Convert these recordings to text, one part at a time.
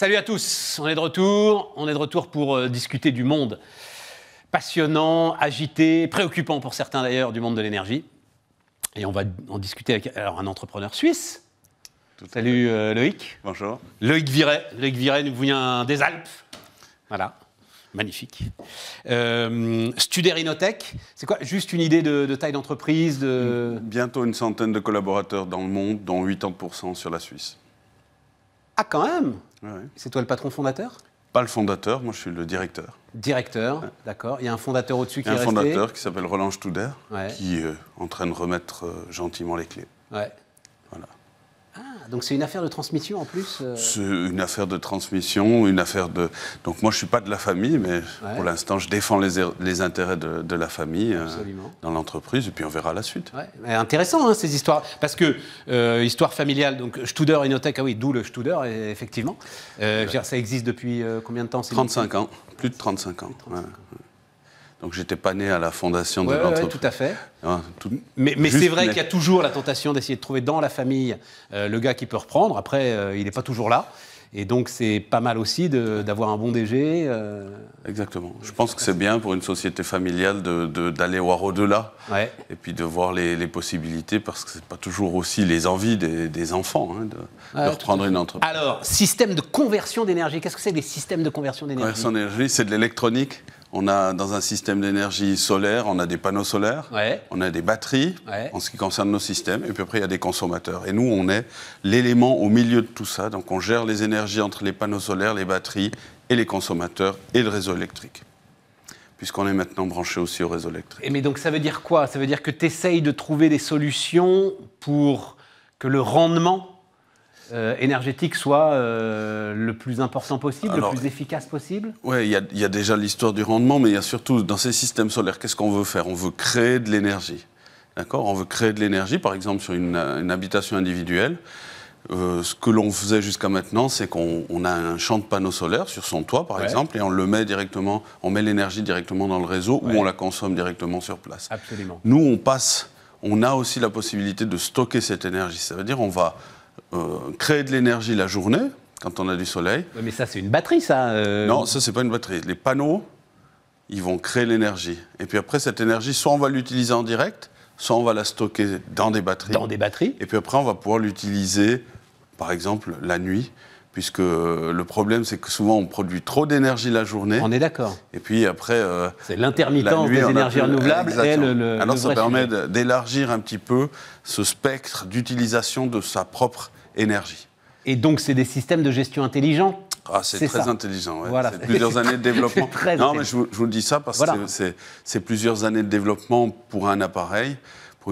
Salut à tous, on est de retour, on est de retour pour euh, discuter du monde passionnant, agité, préoccupant pour certains d'ailleurs du monde de l'énergie. Et on va en discuter avec un entrepreneur suisse. Salut euh, Loïc. Bonjour. Loïc Viret. Loïc Viret nous vient des Alpes. Voilà. Magnifique. Euh, Studerinotech, c'est quoi Juste une idée de, taille d'entreprise Bientôt une centaine de collaborateurs dans le monde, dont 80% sur la Suisse. Ah, quand même C'est toi le patron fondateur Pas le fondateur, moi je suis le directeur. Directeur, d'accord. Il y a un fondateur au-dessus qui est Il y a un fondateur qui s'appelle Roland Studer, qui euh, est en train de remettre euh, gentiment les clés. Ah, donc c'est une affaire de transmission en plus euh. C'est une affaire de transmission, une affaire de... Donc moi je ne suis pas de la famille, mais pour l'instant je défends les, les intérêts de, la famille euh, dans l'entreprise, et puis on verra la suite. intéressant hein, ces histoires, parce que euh, histoire familiale, donc Studer Inotech, ah oui, d'où le Studer, effectivement. Dire, ça existe depuis combien de temps ans, plus de 35 ans. Plus de 35 ans. Donc j'étais pas né à la fondation de l'entreprise. Ouais, tout à fait. Hein, mais, c'est vrai qu'il y a toujours la tentation d'essayer de trouver dans la famille euh, le gars qui peut reprendre. Après, euh, il n'est pas toujours là. Et donc c'est pas mal aussi d'avoir un bon DG. Euh. Exactement. Je pense que c'est bien pour une société familiale d'aller voir au-delà et puis de voir les, possibilités parce que c'est pas toujours aussi les envies des, enfants hein, de, de, reprendre une entreprise. Alors, système de conversion d'énergie, qu'est-ce que c'est des systèmes de conversion d'énergie Conversion d'énergie, c'est de l'électronique on a dans un système d'énergie solaire, on a des panneaux solaires, on a des batteries en ce qui concerne nos systèmes, et puis après il y a des consommateurs. Et nous, on est l'élément au milieu de tout ça, donc on gère les énergies entre les panneaux solaires, les batteries et les consommateurs et le réseau électrique puisqu'on est maintenant branché aussi au réseau électrique. Et mais donc ça veut dire quoi Ça veut dire que tu essayes de trouver des solutions pour que le rendement euh, énergétique soit euh, le plus important possible, le plus efficace possible Oui, il y, a déjà l'histoire du rendement, mais il y a surtout dans ces systèmes solaires, qu'est-ce qu'on veut faire On veut créer de l'énergie. D'accord On veut créer de l'énergie, par exemple, sur une, habitation individuelle. Euh, ce que l'on faisait jusqu'à maintenant, c'est qu'on a un champ de panneaux solaires sur son toit, par exemple, et on le met directement, on met l'énergie directement dans le réseau ou on la consomme directement sur place. Absolument. Nous, on passe, on a aussi la possibilité de stocker cette énergie. Ça veut dire on va euh, créer de l'énergie la journée, quand on a du soleil. Mais ça, c'est une batterie, ça euh. Non, ça, c'est pas une batterie. Les panneaux, ils vont créer l'énergie. Et puis après, cette énergie, soit on va l'utiliser en direct, soit on va la stocker dans des batteries. Dans des batteries Et puis après, on va pouvoir l'utiliser, par exemple, la nuit, puisque euh, le problème, c'est que souvent, on produit trop d'énergie la journée. On est d'accord. Et puis après... c'est l'intermittence des énergies renouvelables le, Alors, ça permet d'élargir un petit peu ce spectre d'utilisation de sa propre énergie. Et donc, c'est des systèmes de gestion intelligents ah, c'est très intelligent. C'est plusieurs années de développement. non, mais je vous, je dis ça parce que c'est plusieurs années de développement pour un appareil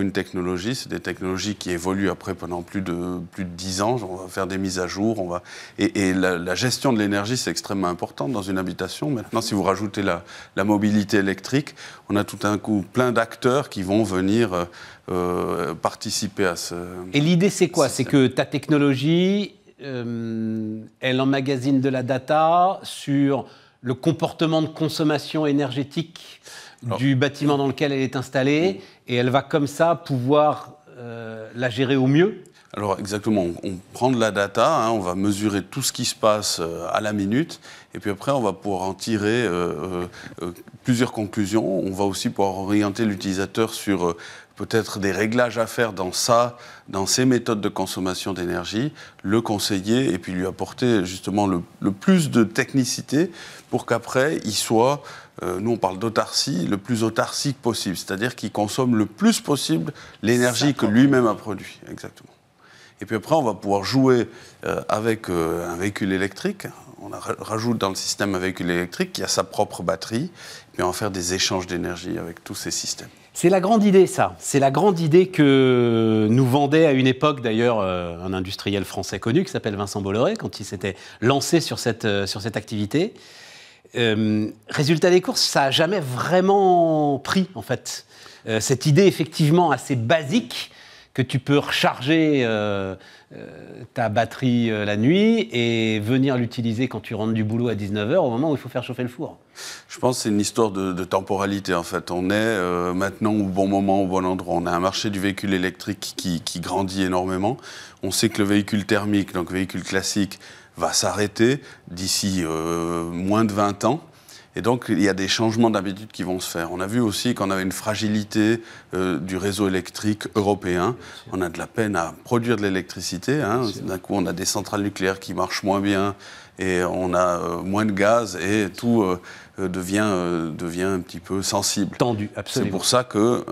une technologie. C'est des technologies qui évoluent après pendant plus de, plus de 10 ans. On va faire des mises à jour. On va... Et, la, gestion de l'énergie, c'est extrêmement important dans une habitation. Maintenant, si vous rajoutez la, mobilité électrique, on a tout d'un coup plein d'acteurs qui vont venir euh, euh, participer à ce... Et l'idée, c'est quoi C'est que ta technologie, euh, elle emmagasine de la data sur le comportement de consommation énergétique oh. du bâtiment dans lequel elle est installée, mm. et elle va comme ça pouvoir euh, la gérer au mieux alors exactement, on, prend de la data, hein, on va mesurer tout ce qui se passe euh, à la minute, et puis après on va pouvoir en tirer euh, plusieurs conclusions. On va aussi pouvoir orienter l'utilisateur sur peut-être des réglages à faire dans ça, dans ces méthodes de consommation d'énergie, le conseiller et puis lui apporter justement le, plus de technicité pour qu'après il soit, euh, nous on parle d'autarcie, le plus autarcique possible, c'est-à-dire qu'il consomme le plus possible l'énergie que lui-même a produit, exactement. Et puis après on va pouvoir jouer euh, avec euh, un véhicule électrique. On rajoute dans le système un véhicule électrique qui a sa propre batterie, et en on va faire des échanges d'énergie avec tous ces systèmes. C'est la grande idée, ça. C'est la grande idée que nous vendait à une époque, d'ailleurs, euh, un industriel français connu qui s'appelle Vincent Bolloré, quand il s'était lancé sur cette, euh, sur cette activité. Euh, résultat des courses, ça n'a jamais vraiment pris, en fait. cette idée, effectivement, assez basique que tu peux recharger euh, euh, ta batterie euh, la nuit et venir l'utiliser quand tu rentres du boulot à 19h au moment où il faut faire chauffer le four. Je pense que c'est une histoire de, temporalité en fait. On est maintenant au bon moment, au bon endroit. On a un marché du véhicule électrique qui, qui grandit énormément. On sait que le véhicule thermique, donc véhicule classique, va s'arrêter d'ici moins de 20 ans. Et donc, il y a des changements d'habitude qui vont se faire. On a vu aussi qu'on avait une fragilité euh, du réseau électrique européen. On a de la peine à produire de l'électricité. Hein. D'un coup, on a des centrales nucléaires qui marchent moins bien et on a euh, moins de gaz et tout euh, devient, devient un petit peu sensible. Tendu, absolument. C'est pour ça que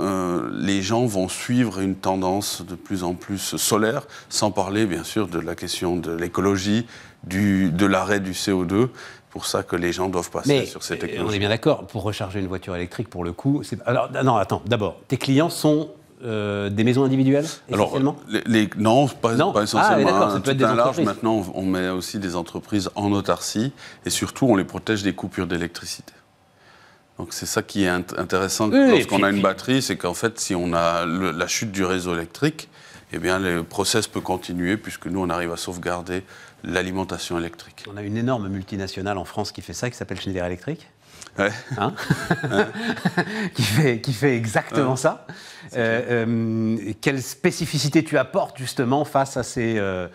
les gens vont suivre une tendance de plus en plus solaire, sans parler bien sûr de la question de l'écologie, du, de l'arrêt du CO2 pour ça que les gens doivent passer sur ces technologies. On est bien d'accord, pour recharger une voiture électrique, pour le coup, Alors, non, attends, d'abord, tes clients sont euh, des maisons individuelles essentiellement Alors, les, non, pas, pas, essentiellement. Ah, hein, ça peut être des entreprises. maintenant, on met aussi des entreprises en autarcie et surtout, on les protège des coupures d'électricité. Donc c'est ça qui est intéressant lorsqu'on a une batterie, c'est qu'en fait, si on a la chute du réseau électrique, eh bien, le process peut continuer puisque nous, on arrive à sauvegarder l'alimentation électrique. On a une énorme multinationale en France qui fait ça, qui s'appelle Schneider Electric. Oui. Hein qui, fait, exactement ça. Euh, euh, quelle spécificité tu apportes justement face à ces, euh,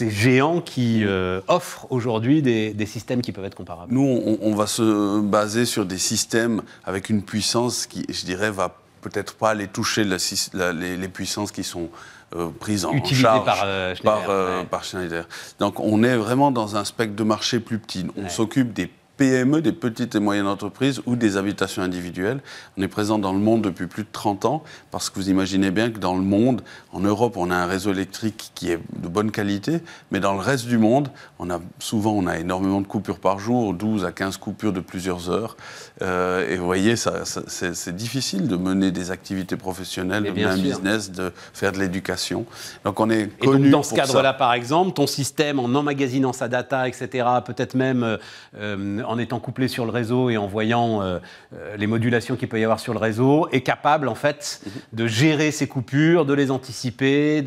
géants qui offrent aujourd'hui des, systèmes qui peuvent être comparables Nous, on, va se baser sur des systèmes avec une puissance qui, je dirais, va peut-être pas aller toucher les puissances qui sont euh, prise en Utilisé charge par, euh, Schneider, euh, par, Schneider, Donc on est vraiment dans un spectre de marché plus petit. On s'occupe des PME, des petites et moyennes entreprises ou des habitations individuelles. On est présent dans le monde depuis plus de 30 ans parce que vous imaginez bien que dans le monde, en Europe, on a un réseau électrique qui est de bonne qualité, mais dans le reste du monde, on a souvent on a énormément de coupures par jour, 12 à 15 coupures de plusieurs heures. Euh, et vous voyez, ça, c'est difficile de mener des activités professionnelles, de mener un business, de faire de l'éducation. Donc on est et connu donc dans ce cadre-là, par exemple, ton système en emmagasinant sa data, etc., peut-être même euh, euh, en étant couplé sur le réseau et en voyant euh, euh, les modulations qu'il peut y avoir sur le réseau, est capable en fait mhm. de gérer ces coupures, de les anticiper.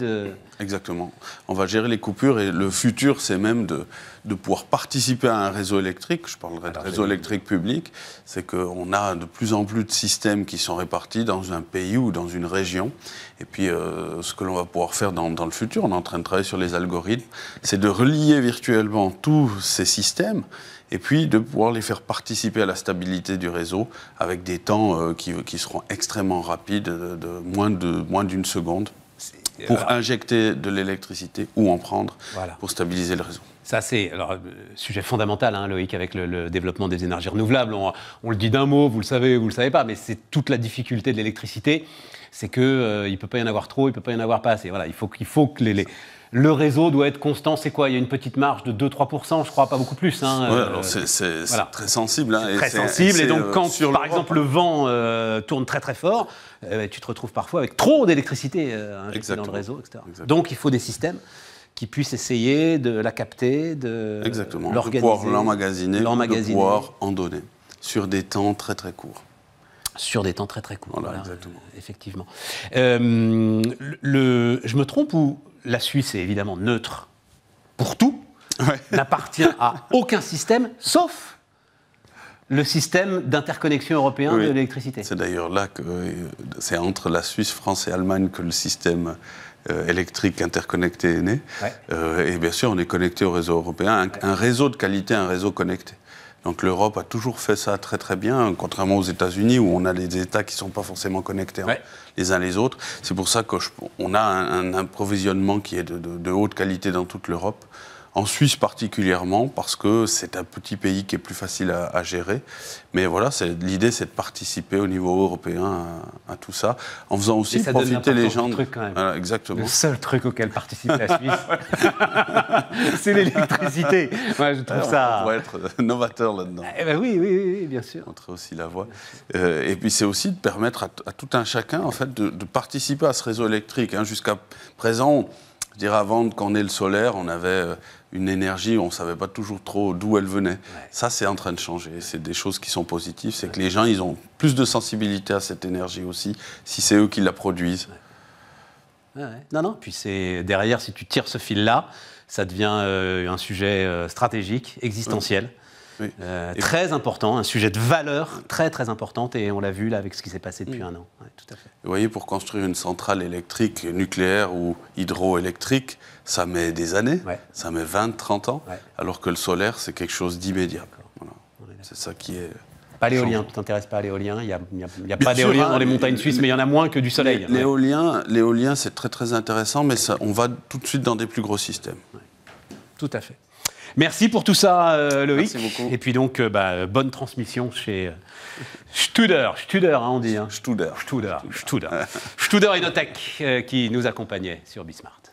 Exactement. On va gérer les coupures et le futur, c'est même de, pouvoir participer à un réseau électrique. Je parlerai de réseau électrique public. C'est qu'on a de plus en plus de systèmes qui sont répartis dans un pays ou dans une région. Et puis, euh, ce que l'on va pouvoir faire dans, dans le futur, on est en train de travailler sur les algorithmes, c'est de relier virtuellement tous ces systèmes et puis de pouvoir les faire participer à la stabilité du réseau avec des temps euh, qui, seront extrêmement rapides, de, de moins d'une seconde, pour euh, injecter de l'électricité ou en prendre pour stabiliser le réseau. Ça, c'est alors euh, sujet fondamental, hein, Loïc, avec le, développement des énergies renouvelables. On, le dit d'un mot, vous le savez, vous le savez pas, mais c'est toute la difficulté de l'électricité, c'est que ne euh, il peut pas y en avoir trop, il peut pas y en avoir pas assez. Voilà, il faut qu'il faut que le réseau doit être constant, c'est quoi Il y a une petite marge de 2-3%, je crois, pas beaucoup plus. Hein, euh, c'est très sensible. Hein, très sensible, et, donc quand, sur par exemple, le vent tourne très très fort, eh ben, tu te retrouves parfois avec trop d'électricité dans le réseau, etc. Donc il faut des systèmes qui puissent essayer de la capter, de Exactement, de pouvoir l'emmagasiner, de pouvoir en donner sur des temps très très courts. Sur des temps très très courts. exactement. Effectivement. Euh, le, je me trompe ou la Suisse est évidemment neutre pour tout, n'appartient à aucun système sauf le système d'interconnexion européen de l'électricité. C'est d'ailleurs là que euh, c'est entre la Suisse, France et Allemagne que le système euh, électrique interconnectée est née. Euh, et bien sûr, on est connecté au réseau européen. Un, réseau de qualité, un réseau connecté. Donc l'Europe a toujours fait ça très très bien, contrairement aux États-Unis où on a des États qui ne sont pas forcément connectés hein, les uns les autres. C'est pour ça qu'on a un, un, approvisionnement qui est de, de, de haute qualité dans toute l'Europe en Suisse particulièrement, parce que c'est un petit pays qui est plus facile à, gérer. Mais voilà, l'idée, c'est de participer au niveau européen à, tout ça, en faisant aussi profiter les gens. exactement. Le seul truc auquel participe la Suisse, c'est l'électricité. je trouve ça. On pourrait être novateur là-dedans. Eh ben oui, oui, oui, bien sûr. Montrer aussi la voie. Euh, et puis, c'est aussi de permettre à, tout un chacun, en fait, de, participer à ce réseau électrique. Hein. Jusqu'à présent, dire, avant qu'on ait le solaire, on avait euh, une énergie, on ne savait pas toujours trop d'où elle venait. Ça, c'est en train de changer. C'est des choses qui sont positives. C'est que les gens, ils ont plus de sensibilité à cette énergie aussi, si c'est eux qui la produisent. Non, non. Puis c'est derrière, si tu tires ce fil-là, ça devient euh, un sujet euh, stratégique, existentiel. Euh, très important, un sujet de valeur très très importante et on l'a vu là avec ce qui s'est passé depuis mm. un an. Vous voyez, pour construire une centrale électrique, nucléaire ou hydroélectrique, ça met des années, ça met 20, 30 ans, alors que le solaire, c'est quelque chose d'immédiat. C'est ça qui est. Pas l'éolien, tu t'intéresses pas à l'éolien, il n'y a, y a pas d'éolien hein, dans les montagnes suisses, mais il y en a moins que du soleil. L'éolien, l'éolien c'est très très intéressant, mais ça, on va tout de suite dans des plus gros systèmes. Tout à fait. Merci pour tout ça, euh, Loïc. Merci beaucoup. Et puis donc, euh, bah, bonne transmission chez euh, Studer. Studer, hein, on dit. Hein. Studer. Studer. Studer. Studer. Studer. Euh, qui nous accompagnait sur Bismart.